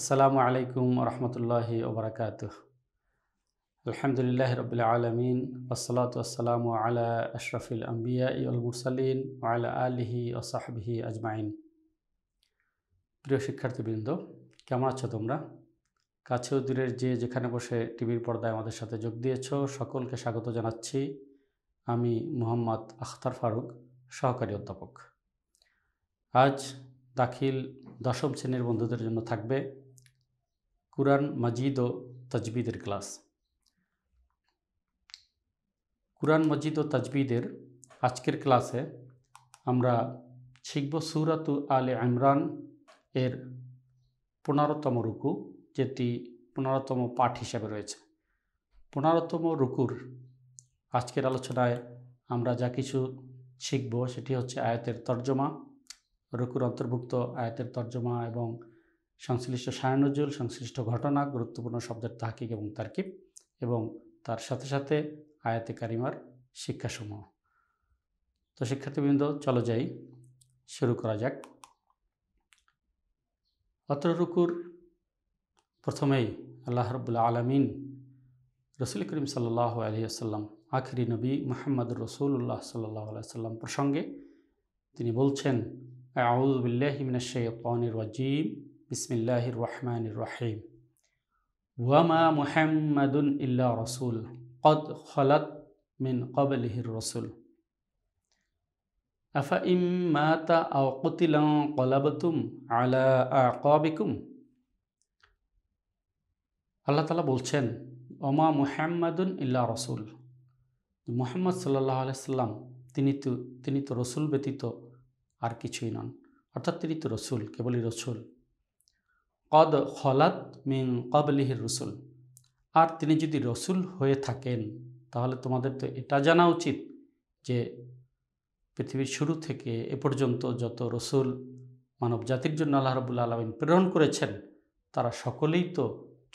আসসালামু আলাইকুম রহমতুল্লাহি ওবরাকাত আলহামদুলিল্লাহ রবিল আলমিন ওসলাত আসসালাম আলা আশরফিল আম্বিয়া ইউল মুরসালিন আলা আলহি ও সাহাবিহি আজমাইন প্রিয় শিক্ষার্থীবৃন্দ কেমন আছো তোমরা কাছে দূরের যে যেখানে বসে টিভির পর্দায় আমাদের সাথে যোগ দিয়েছ সকলকে স্বাগত জানাচ্ছি আমি মোহাম্মদ আখতার ফারুক সহকারী অধ্যাপক আজ দাখিল দশম শ্রেণীর বন্ধুদের জন্য থাকবে কোরআন মজিদ ও তাজবিদের ক্লাস কোরআন মজিদ ও তাজবিদের আজকের ক্লাসে আমরা শিখব সুরাতু আলে ইমরান এর পনেরোতম রুকু যেটি পনেরোতম পাঠ হিসাবে রয়েছে পনেরোতম রুকুর আজকের আলোচনায় আমরা যা কিছু শিখব সেটি হচ্ছে আয়াতের তর্জমা রুকুর অন্তর্ভুক্ত আয়াতের তর্জমা এবং সংশ্লিষ্ট সায়নজুল সংশ্লিষ্ট ঘটনা গুরুত্বপূর্ণ শব্দের তাহকিক এবং তারকিব এবং তার সাথে সাথে আয়াতে কারিমার শিক্ষাসমূহ তো শিক্ষার্থীবৃন্দ চলো যাই শুরু করা যাক অত্র রুকুর প্রথমেই আল্লাহ রবুল্লা আলমিন রসুল করিম সাল্লাহ আলহিহাসাল্লাম আখরি নবী মোহাম্মদ রসুল্লাহ সাল্লাহ আলাইসাল্লাম প্রসঙ্গে তিনি বলছেন শেয় শেখ রজিম বিসমিল্লাহির রহমানির রহিম ওয়ামা মুহাম্মাদুন ইল্লা রসুল কদ খলাত মিন কবলিহির রসুল আফা ইম মাতা আও কতিলাং কলাবতুম আলা আকাবিকুম আল্লাহ তালা বলছেন ওমা মুহাম্মাদুন ইল্লা রসুল মোহাম্মদ সাল্লাহ আলাইসাল্লাম তিনি তো তিনি তো রসুল ব্যতীত আর কিছুই নন অর্থাৎ তিনি তো রসুল কেবলই রসুল কদ খলাত মিন কবলিহির রসুল আর তিনি যদি রসুল হয়ে থাকেন তাহলে তোমাদের তো এটা জানা উচিত যে পৃথিবীর শুরু থেকে এ পর্যন্ত যত রসুল মানব জাতির জন্য আল্লাহ রবুল্লা আলমিন প্রেরণ করেছেন তারা সকলেই তো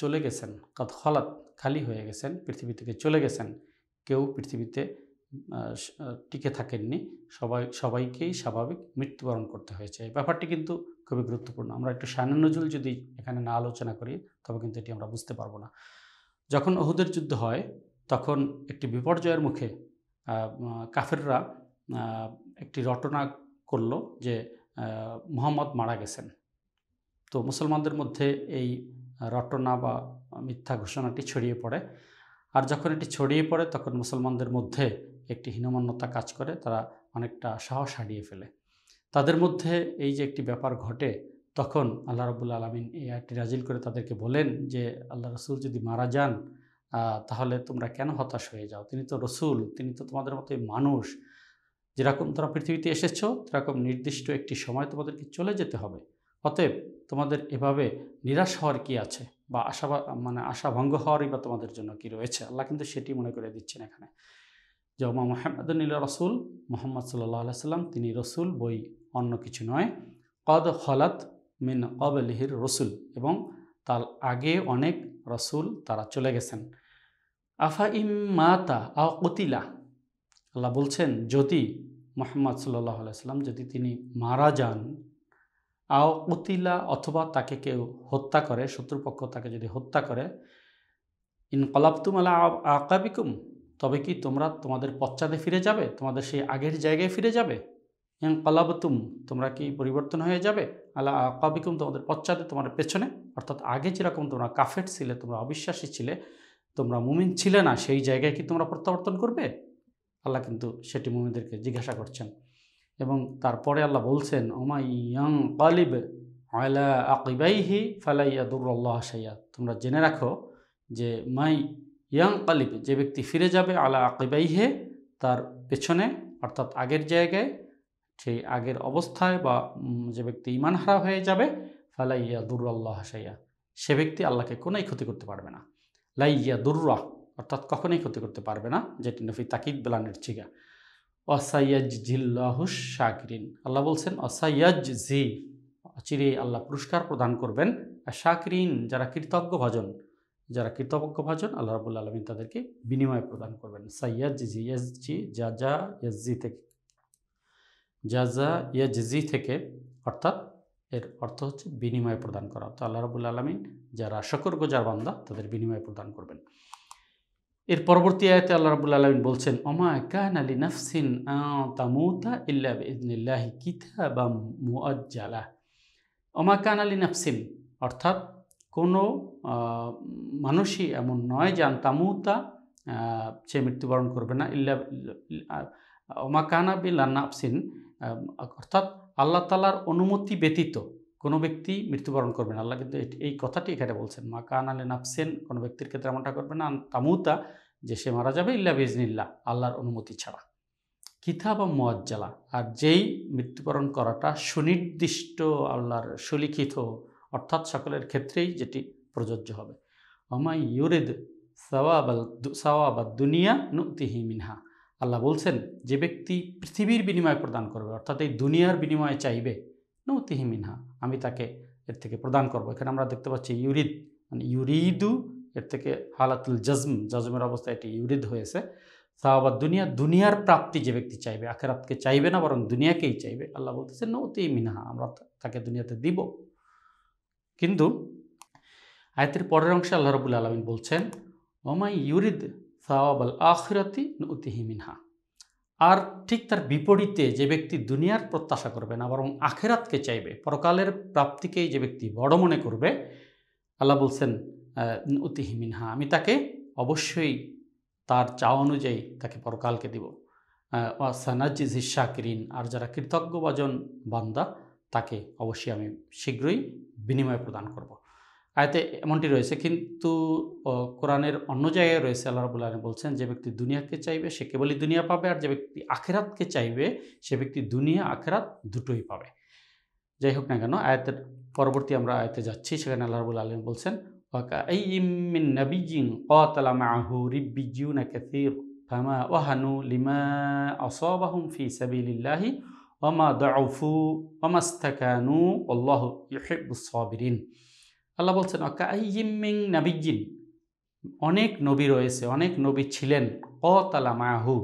চলে গেছেন কদ খলাত খালি হয়ে গেছেন পৃথিবী থেকে চলে গেছেন কেউ পৃথিবীতে টিকে থাকেননি সবাই সবাইকেই স্বাভাবিক মৃত্যুবরণ করতে হয়েছে এই ব্যাপারটি কিন্তু খুবই গুরুত্বপূর্ণ আমরা একটু নজরুল যদি এখানে না আলোচনা করি তবে কিন্তু এটি আমরা বুঝতে পারবো না যখন অহুদের যুদ্ধ হয় তখন একটি বিপর্যয়ের মুখে কাফেররা একটি রটনা করলো যে মোহাম্মদ মারা গেছেন তো মুসলমানদের মধ্যে এই রটনা বা মিথ্যা ঘোষণাটি ছড়িয়ে পড়ে আর যখন এটি ছড়িয়ে পড়ে তখন মুসলমানদের মধ্যে একটি হীনমান্যতা কাজ করে তারা অনেকটা সাহস হারিয়ে ফেলে তাদের মধ্যে এই যে একটি ব্যাপার ঘটে তখন আল্লাহ রবুল্লা আলমিন এই আয়টি রাজিল করে তাদেরকে বলেন যে আল্লাহ রসুল যদি মারা যান তাহলে তোমরা কেন হতাশ হয়ে যাও তিনি তো রসুল তিনি তো তোমাদের মতোই মানুষ যেরকম তোমরা পৃথিবীতে এসেছো সেরকম নির্দিষ্ট একটি সময় তোমাদেরকে চলে যেতে হবে অতএব তোমাদের এভাবে নিরাশ হওয়ার কি আছে বা আশা মানে আশা ভঙ্গ হওয়ারই বা তোমাদের জন্য কি রয়েছে আল্লাহ কিন্তু সেটি মনে করে দিচ্ছেন এখানে জমা মোহাম্মদুল্লা রসুল মোহাম্মদ সাল্লাহ সাল্লাম তিনি রসুল বই অন্য কিছু নয় কদ হলাত মিন অব কবলিহির রসুল এবং তার আগে অনেক রসুল তারা চলে গেছেন আফা ইম মাতা আও আল্লাহ বলছেন যদি মোহাম্মদ সাল্লাহ আলাইসাল্লাম যদি তিনি মারা যান আও কতিলা অথবা তাকে কেউ হত্যা করে শত্রুপক্ষ তাকে যদি হত্যা করে ইনকলাবতুম আলা আকাবিকুম তবে কি তোমরা তোমাদের পশ্চাদে ফিরে যাবে তোমাদের সেই আগের জায়গায় ফিরে যাবে ইনকলাবতুম তোমরা কি পরিবর্তন হয়ে যাবে আলা আকাবিকুম তোমাদের পশ্চাদে তোমার পেছনে অর্থাৎ আগে যেরকম তোমরা কাফেট ছিলে তোমরা অবিশ্বাসী ছিলে তোমরা মুমিন ছিলে না সেই জায়গায় কি তোমরা প্রত্যাবর্তন করবে আল্লাহ কিন্তু সেটি মুমিনদেরকে জিজ্ঞাসা করছেন এবং তারপরে আল্লাহ বলছেন ওমা ইয়াং কালিব আয়লা আকিবাইহি দুরুল্লাহ সাইয়া তোমরা জেনে রাখো যে মাই ইয়াং কালিব যে ব্যক্তি ফিরে যাবে আলা আকিবাইহে তার পেছনে অর্থাৎ আগের জায়গায় সেই আগের অবস্থায় বা যে ব্যক্তি ইমান হারা হয়ে যাবে ফালাইয়া দুরুল্লাহ সাইয়া সে ব্যক্তি আল্লাহকে কোনোই ক্ষতি করতে পারবে না লাইয়া দুর্রাহ অর্থাৎ কখনোই ক্ষতি করতে পারবে না যেটি নফি তাকিদ বেলানের চিগা অসাইয়াজ জিল্লাহুস শাকরিন আল্লাহ বলছেন অসাইয়াজ জি চিরে আল্লাহ পুরস্কার প্রদান করবেন আর শাকরিন যারা কৃতজ্ঞ ভজন যারা কৃতজ্ঞ ভজন আল্লাহ রাবুল আলমিন তাদেরকে বিনিময় প্রদান করবেন সাইয়াজ জি এস জি যা এস জি থেকে যা ইয়াজ জি থেকে অর্থাৎ এর অর্থ হচ্ছে বিনিময় প্রদান করা তো আল্লাহ রাবুল আলমিন যারা শকর গোজার বান্দা তাদের বিনিময় প্রদান করবেন এর পরবর্তী আয়তে আল্লাহ রাবুল আলমিন বলছেন অমা কান আলী নাফসিন তামুতা কিতা বা মুআজ্জালা অমা কান আলী নাফসিন অর্থাৎ কোনো মানুষই এমন নয় যান তামুতা সে মৃত্যুবরণ করবে না ইল্লা অমা কানা বিল্লা নাফসিন অর্থাৎ আল্লাহ তালার অনুমতি ব্যতীত কোনো ব্যক্তি মৃত্যুবরণ করবেন আল্লাহ কিন্তু এই কথাটি এখানে বলছেন মা কান আলে নাফসেন কোনো ব্যক্তির ক্ষেত্রে এমনটা করবে না তামুতা যে সে মারা যাবে ইল্লা বিজনিল্লাহ আল্লাহর অনুমতি ছাড়া কিতা বা মোয়াজ্জালা আর যেই মৃত্যুবরণ করাটা সুনির্দিষ্ট আল্লাহর সুলিখিত অর্থাৎ সকলের ক্ষেত্রেই যেটি প্রযোজ্য হবে অমাই ইউরেদ সওয়াবাল সওয়াবাদ দুনিয়া নুতিহি মিনহা আল্লাহ বলছেন যে ব্যক্তি পৃথিবীর বিনিময় প্রদান করবে অর্থাৎ এই দুনিয়ার বিনিময়ে চাইবে নৌতিহি মিনহা আমি তাকে এর থেকে প্রদান করব এখানে আমরা দেখতে পাচ্ছি ইউরিদ মানে ইউরিদু এর থেকে হালাতুল জজম জজমের অবস্থা এটি ইউরিদ হয়েছে আবার দুনিয়া দুনিয়ার প্রাপ্তি যে ব্যক্তি চাইবে আখেরাতকে চাইবে না বরং দুনিয়াকেই চাইবে আল্লাহ বলতেছে নৌতি মিনহা আমরা তাকে দুনিয়াতে দিব কিন্তু আয়তের পরের অংশে আল্লাহ রবুল্লা আলমিন বলছেন ওমাই ইউরিদ সাহাব আল আখিরাতি নৌতিহি মিনহা আর ঠিক তার বিপরীতে যে ব্যক্তি দুনিয়ার প্রত্যাশা করবে না বরং আখেরাতকে চাইবে পরকালের প্রাপ্তিকেই যে ব্যক্তি বড় মনে করবে আল্লাহ বলছেন উতিহিমিনহা আমি তাকে অবশ্যই তার চাওয়া অনুযায়ী তাকে পরকালকে দিব জিসা কিরিন আর যারা কৃতজ্ঞবাজন বান্দা তাকে অবশ্যই আমি শীঘ্রই বিনিময় প্রদান করব। আয়তে এমনটি রয়েছে কিন্তু কোরআনের অন্য জায়গায় রয়েছে আল্লাহ রাবুল আলম বলছেন যে ব্যক্তি দুনিয়াকে চাইবে সে কেবলই দুনিয়া পাবে আর যে ব্যক্তি আখেরাতকে চাইবে সে ব্যক্তি দুনিয়া আখেরাত দুটোই পাবে যাই হোক না কেন আয়তের পরবর্তী আমরা আয়তে যাচ্ছি সেখানে আল্লাহ রাবুল আলম বলছেন ওয়াহানু লিমা আল্লাহ আল্লাহ বলছেন অকাইমিং নাবিগিন অনেক নবী রয়েছে অনেক নবী ছিলেন কতালা মায়াহু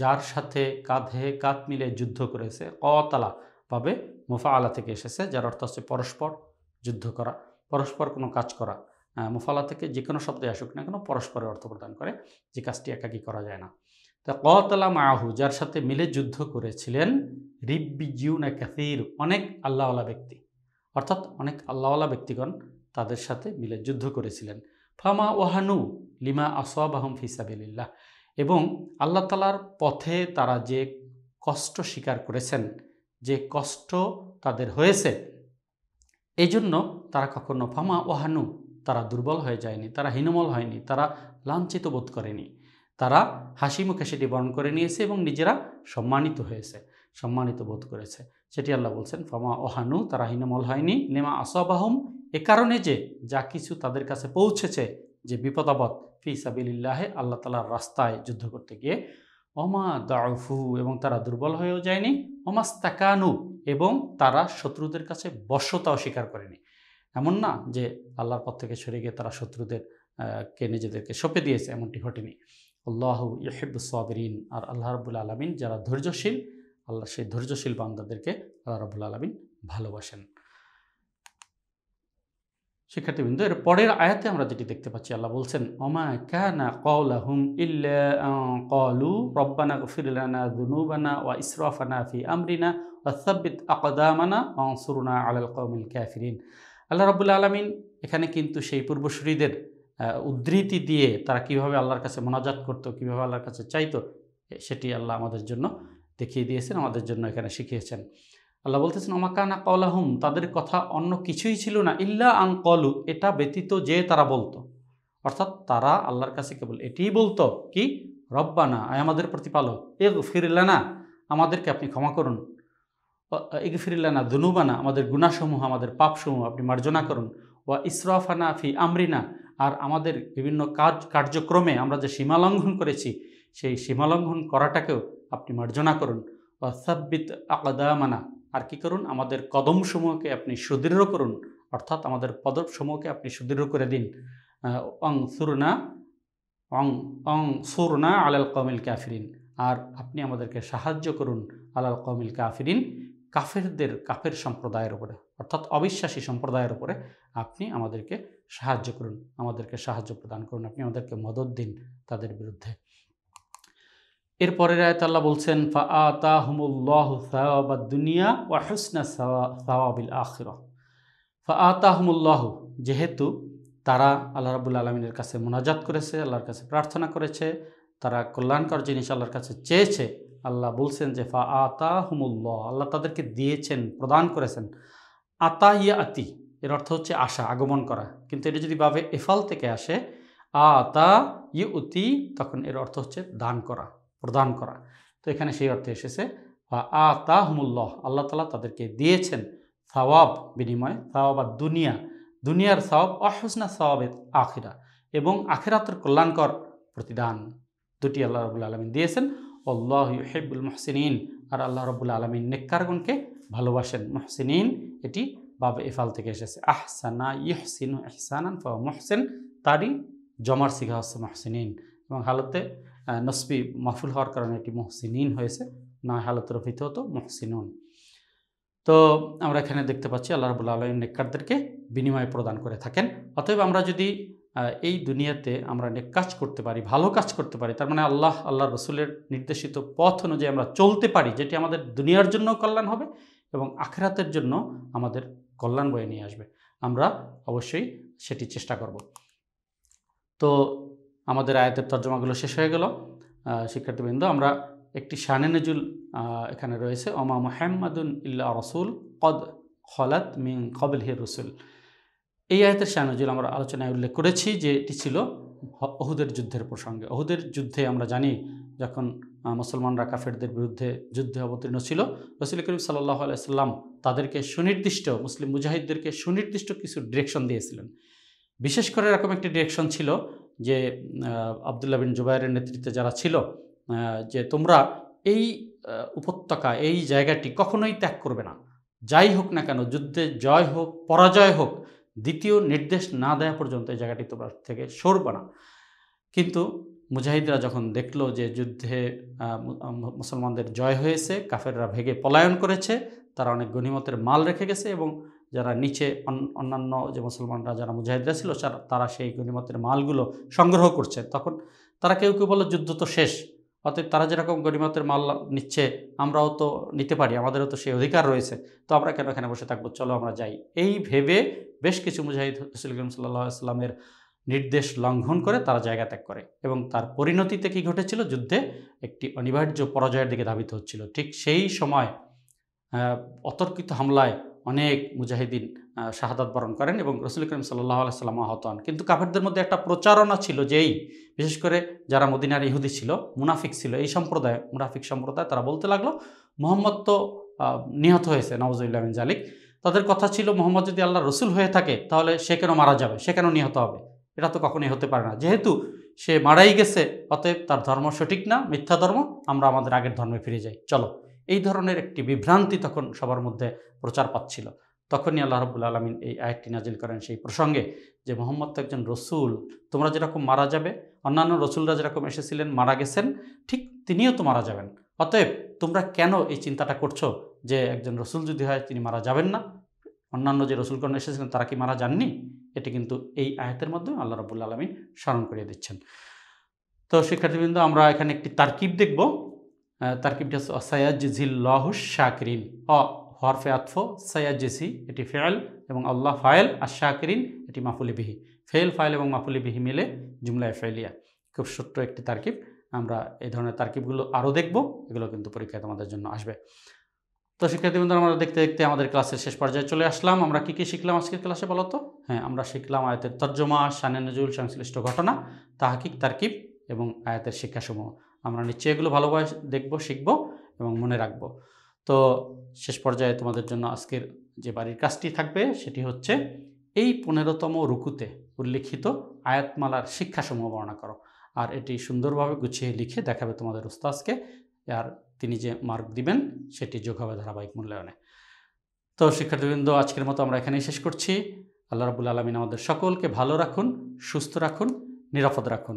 যার সাথে কাঁধে কাঁধ মিলে যুদ্ধ করেছে কতালা পাবে আলা থেকে এসেছে যার অর্থ হচ্ছে পরস্পর যুদ্ধ করা পরস্পর কোনো কাজ করা মুফালা থেকে যে কোনো শব্দে আসুক না কেন পরস্পরের অর্থ প্রদান করে যে কাজটি একাকি করা যায় না তা কতলা মাহু যার সাথে মিলে যুদ্ধ করেছিলেন রিব্বি জিউনা ক্যাথির অনেক আল্লাহওয়ালা ব্যক্তি অর্থাৎ অনেক আল্লাহওয়ালা ব্যক্তিগণ তাদের সাথে মিলে যুদ্ধ করেছিলেন ফামা ওহানু লিমা আসোয়াব আহম ফিসাবিল্লাহ এবং আল্লাহ তালার পথে তারা যে কষ্ট স্বীকার করেছেন যে কষ্ট তাদের হয়েছে এই জন্য তারা কখনো ফামা ওহানু তারা দুর্বল হয়ে যায়নি তারা হীনমল হয়নি তারা লাঞ্ছিত বোধ করেনি তারা হাসি মুখে সেটি বরণ করে নিয়েছে এবং নিজেরা সম্মানিত হয়েছে সম্মানিত বোধ করেছে সেটি আল্লাহ বলছেন ফামা ওহানু তারা হীনমল হয়নি লিমা আসবাহম এ কারণে যে যা কিছু তাদের কাছে পৌঁছেছে যে বিপদাবদ ফি সাবিল্লাহে আল্লাহ তালার রাস্তায় যুদ্ধ করতে গিয়ে অমা দাউফু এবং তারা দুর্বল হয়েও যায়নি অমাস্তাকানু এবং তারা শত্রুদের কাছে বশ্যতা স্বীকার করেনি এমন না যে আল্লাহর পথ থেকে সরে গিয়ে তারা শত্রুদের কে নিজেদেরকে সঁপে দিয়েছে এমনটি ঘটেনি আল্লাহ ইহেবুসাবরিন আর আল্লাহ রবুল আলমিন যারা ধৈর্যশীল আল্লাহ সেই ধৈর্যশীল বান্দাদেরকে আল্লাহ রবুল আলমিন ভালোবাসেন শিক্ষার্থীবৃন্দ এর পরের আয়াতে আমরা যেটি দেখতে পাচ্ছি আল্লাহ বলছেন অমা কানা কলাহুম ইল্লু রব্বানা গফিরানা দুনুবানা ওয়া ইসরাফানা ফি আমরিনা ওয়াসাব্বিত আকদামানা অংসুরুনা আলাল কৌমিল ক্যাফিরিন আল্লাহ রবুল্লা আলমিন এখানে কিন্তু সেই পূর্বসূরীদের উদ্ধৃতি দিয়ে তারা কীভাবে আল্লাহর কাছে মোনাজাত করতো কীভাবে আল্লাহর কাছে চাইতো সেটি আল্লাহ আমাদের জন্য দেখিয়ে দিয়েছেন আমাদের জন্য এখানে শিখিয়েছেন আল্লাহ বলতেছেন আমাকানা কলাহুম তাদের কথা অন্য কিছুই ছিল না ইল্লা আং কলু এটা ব্যতীত যে তারা বলতো অর্থাৎ তারা আল্লাহর কাছে কেবল এটিই বলতো কি রব্বানা আয় আমাদের প্রতিপালক এগ ফিরিল্লানা আমাদেরকে আপনি ক্ষমা করুন এগ ফিরিল্লানা দুনুবানা আমাদের গুণাসমূহ আমাদের পাপসমূহ আপনি মার্জনা করুন ওয়া ইসরাফানা ফি আমরিনা আর আমাদের বিভিন্ন কাজ কার্যক্রমে আমরা যে সীমালঙ্ঘন করেছি সেই সীমালঙ্ঘন করাটাকেও আপনি মার্জনা করুন ওয়া সাব্বিত আকদামানা আর কি করুন আমাদের কদম সমূহকে আপনি সুদৃঢ় করুন অর্থাৎ আমাদের পদব সমূহকে আপনি সুদৃঢ় করে দিন অং সুরনা অং অং সুরনা আলাল কমিল কাফিরিন আর আপনি আমাদেরকে সাহায্য করুন আলাল কমিল কাফিরিন কাফেরদের কাফের সম্প্রদায়ের উপরে অর্থাৎ অবিশ্বাসী সম্প্রদায়ের উপরে আপনি আমাদেরকে সাহায্য করুন আমাদেরকে সাহায্য প্রদান করুন আপনি আমাদেরকে মদত দিন তাদের বিরুদ্ধে এরপরের আয়াত আল্লাহ বলছেন ফা হুমুল্লাহ সাহাবাদ দুনিয়া ওয়া হুসনা সাওয়াবিল আখিরা ফা হুমুল্লাহ যেহেতু তারা আল্লাহ রাবুল আলমিনের কাছে মোনাজাত করেছে আল্লাহর কাছে প্রার্থনা করেছে তারা কল্যাণকর জিনিস আল্লাহর কাছে চেয়েছে আল্লাহ বলছেন যে ফা হুমুল্লাহ আল্লাহ তাদেরকে দিয়েছেন প্রদান করেছেন আতা ইয়া আতি এর অর্থ হচ্ছে আশা আগমন করা কিন্তু এটা যদি ভাবে এফাল থেকে আসে আতা ইয়ে অতি তখন এর অর্থ হচ্ছে দান করা প্রদান করা তো এখানে সেই অর্থে এসেছে আ তাহমুল্লাহ আল্লাহ তালা তাদেরকে দিয়েছেন সওয়াব বিনিময়ে সওয়াব আর দুনিয়া দুনিয়ার সওয়াব অসুসনা সওয়াবের আখিরা এবং আখেরাতের কল্যাণকর প্রতিদান দুটি আল্লাহ রবুল আলমিন দিয়েছেন অল্লাহ হেবুল মহসিনিন আর আল্লাহ রবুল্লা আলমিন নেককারগণকে ভালোবাসেন মহসিনিন এটি বাবা এফাল থেকে এসেছে আহসানা ইহসিন ইহসানান ফা মহসেন তারই জমার শিখা হচ্ছে মহসিনিন এবং হালতে নসবি মাহফুল হওয়ার কারণে এটি মহসিনিন হয়েছে না হালতের ভিতর হতো মহসিনুন তো আমরা এখানে দেখতে পাচ্ছি আল্লাহ রবুল্লা আলম নেককারদেরকে বিনিময় প্রদান করে থাকেন অতএব আমরা যদি এই দুনিয়াতে আমরা নেক কাজ করতে পারি ভালো কাজ করতে পারি তার মানে আল্লাহ আল্লাহ রসুলের নির্দেশিত পথ অনুযায়ী আমরা চলতে পারি যেটি আমাদের দুনিয়ার জন্য কল্যাণ হবে এবং আখেরাতের জন্য আমাদের কল্যাণ বয়ে নিয়ে আসবে আমরা অবশ্যই সেটি চেষ্টা করব তো আমাদের আয়াতের তর্জমাগুলো শেষ হয়ে গেল শিক্ষার্থীবৃন্দ আমরা একটি শানে নজুল এখানে রয়েছে অমা মোহাম্মদুন ইল্লা রসুল কদ খলাত মিন কবিল হে রসুল এই আয়তের শাহনজুল আমরা আলোচনায় উল্লেখ করেছি যে এটি ছিল অহুদের যুদ্ধের প্রসঙ্গে অহুদের যুদ্ধে আমরা জানি যখন মুসলমানরা কাফেরদের বিরুদ্ধে যুদ্ধে অবতীর্ণ ছিল রসুল করিম সাল্লাহ আলাইসাল্লাম তাদেরকে সুনির্দিষ্ট মুসলিম মুজাহিদদেরকে সুনির্দিষ্ট কিছু ডিরেকশন দিয়েছিলেন বিশেষ করে এরকম একটি ডিরেকশন ছিল যে আবদুল্লাহ বিন জুবাইরের নেতৃত্বে যারা ছিল যে তোমরা এই উপত্যকা এই জায়গাটি কখনোই ত্যাগ করবে না যাই হোক না কেন যুদ্ধে জয় হোক পরাজয় হোক দ্বিতীয় নির্দেশ না দেওয়া পর্যন্ত এই জায়গাটি তোমরা থেকে সরবে না কিন্তু মুজাহিদরা যখন দেখলো যে যুদ্ধে মুসলমানদের জয় হয়েছে কাফেররা ভেগে পলায়ন করেছে তারা অনেক গণিমতের মাল রেখে গেছে এবং যারা নিচে অন্যান্য যে মুসলমানরা যারা মুজাহিদরা ছিল তারা সেই গণিমতের মালগুলো সংগ্রহ করছে তখন তারা কেউ কেউ বলো যুদ্ধ তো শেষ অতএব তারা যেরকম গণিমতের মাল নিচ্ছে আমরাও তো নিতে পারি আমাদেরও তো সেই অধিকার রয়েছে তো আমরা কেন এখানে বসে থাকবো চলো আমরা যাই এই ভেবে বেশ কিছু মুজাহিদ রসুল করিম ইসলামের নির্দেশ লঙ্ঘন করে তারা জায়গা ত্যাগ করে এবং তার পরিণতিতে কি ঘটেছিল যুদ্ধে একটি অনিবার্য পরাজয়ের দিকে ধাবিত হচ্ছিল ঠিক সেই সময় অতর্কিত হামলায় অনেক মুজাহিদিন শাহাদাত বরণ করেন এবং রসুল করিম সাল্লাহ আলাইসাল্লাম আহত হন কিন্তু কাফেরদের মধ্যে একটা প্রচারণা ছিল যেই বিশেষ করে যারা মদিনার ইহুদি ছিল মুনাফিক ছিল এই সম্প্রদায় মুনাফিক সম্প্রদায় তারা বলতে লাগলো মোহাম্মদ তো নিহত হয়েছে নওয়াজ জালিক তাদের কথা ছিল মোহাম্মদ যদি আল্লাহ রসুল হয়ে থাকে তাহলে সে কেন মারা যাবে সে কেন নিহত হবে এটা তো কখনোই হতে পারে না যেহেতু সে মারাই গেছে অতএব তার ধর্ম সঠিক না মিথ্যা ধর্ম আমরা আমাদের আগের ধর্মে ফিরে যাই চলো এই ধরনের একটি বিভ্রান্তি তখন সবার মধ্যে প্রচার পাচ্ছিল তখনই আল্লাহ রব্বুল আলমিন এই আয়াতটি নাজিল করেন সেই প্রসঙ্গে যে মোহাম্মদ একজন রসুল তোমরা যেরকম মারা যাবে অন্যান্য রসুলরা যেরকম এসেছিলেন মারা গেছেন ঠিক তিনিও তো মারা যাবেন অতএব তোমরা কেন এই চিন্তাটা করছো যে একজন রসুল যদি হয় তিনি মারা যাবেন না অন্যান্য যে রসুলগণ এসেছিলেন তারা কি মারা যাননি এটি কিন্তু এই আয়াতের মাধ্যমে আল্লাহ রবুল্লা আলমী স্মরণ করিয়ে দিচ্ছেন তো শিক্ষার্থীবৃন্দ আমরা এখানে একটি তারকিব দেখব তারকিবটা সায়াজিল লহুস শাকরিন অ হরফে আতফ জেসি এটি ফেয়াল এবং আল্লাহ ফায়েল আর শাকরিন এটি মাফুলি বিহি ফেল ফায়েল এবং মাফুলি বিহি মিলে জুমলায় ফেলিয়া খুব ছোট্ট একটি তারকিব আমরা এই ধরনের তারকিবগুলো আরও দেখব এগুলো কিন্তু পরীক্ষায় তোমাদের জন্য আসবে তো শিক্ষার্থীবৃন্দ আমরা দেখতে দেখতে আমাদের ক্লাসের শেষ পর্যায়ে চলে আসলাম আমরা কী কী শিখলাম আজকের ক্লাসে বলো তো হ্যাঁ আমরা শিখলাম আয়াতের তর্জমা সানে নজরুল সংশ্লিষ্ট ঘটনা তাহাকিক তারকিব এবং আয়াতের শিক্ষাসমূহ আমরা নিশ্চয়ই এগুলো ভালোভাবে দেখব শিখব এবং মনে রাখব তো শেষ পর্যায়ে তোমাদের জন্য আজকের যে বাড়ির কাজটি থাকবে সেটি হচ্ছে এই পনেরোতম রুকুতে উল্লিখিত আয়াতমালার সমূহ বর্ণনা করো আর এটি সুন্দরভাবে গুছিয়ে লিখে দেখাবে তোমাদের উস্তাজকে আর তিনি যে মার্ক দিবেন সেটি যোগ হবে ধারাবাহিক মূল্যায়নে তো শিক্ষার্থীবৃন্দ আজকের মতো আমরা এখানেই শেষ করছি আল্লাহ রাবুল আলমিন আমাদের সকলকে ভালো রাখুন সুস্থ রাখুন নিরাপদ রাখুন